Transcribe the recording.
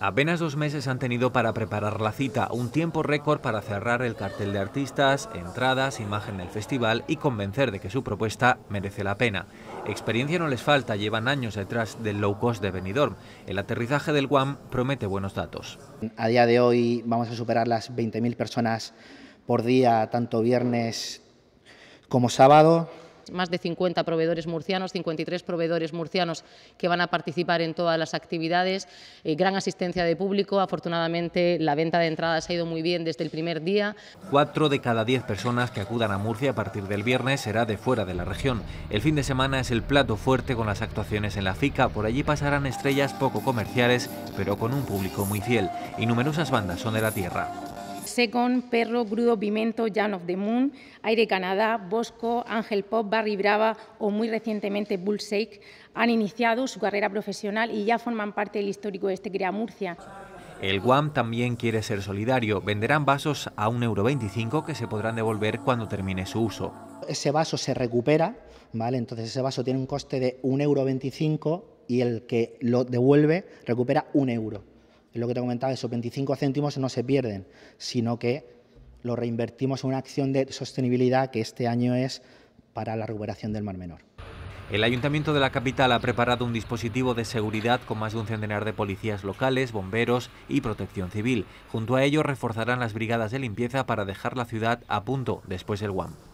Apenas dos meses han tenido para preparar la cita, un tiempo récord para cerrar el cartel de artistas, entradas, imagen del festival y convencer de que su propuesta merece la pena. Experiencia no les falta, llevan años detrás del low cost de Benidorm. El aterrizaje del GUAM promete buenos datos. A día de hoy vamos a superar las 20.000 personas por día, tanto viernes como sábado más de 50 proveedores murcianos, 53 proveedores murcianos que van a participar en todas las actividades, eh, gran asistencia de público, afortunadamente la venta de entradas ha ido muy bien desde el primer día. Cuatro de cada diez personas que acudan a Murcia a partir del viernes será de fuera de la región. El fin de semana es el plato fuerte con las actuaciones en la FICA, por allí pasarán estrellas poco comerciales, pero con un público muy fiel, y numerosas bandas son de la tierra. Secon, Perro, Grudo, Pimento, Jan of the Moon, Aire Canadá, Bosco, Ángel Pop, Barry Brava o muy recientemente Bullshake han iniciado su carrera profesional y ya forman parte del histórico Este Crea Murcia. El Guam también quiere ser solidario. Venderán vasos a 1,25€ que se podrán devolver cuando termine su uso. Ese vaso se recupera, ¿vale? Entonces ese vaso tiene un coste de 1,25€ y el que lo devuelve recupera un euro lo que te comentaba, esos 25 céntimos no se pierden, sino que lo reinvertimos en una acción de sostenibilidad que este año es para la recuperación del Mar Menor. El Ayuntamiento de la capital ha preparado un dispositivo de seguridad con más de un centenar de policías locales, bomberos y protección civil. Junto a ello reforzarán las brigadas de limpieza para dejar la ciudad a punto después del guam.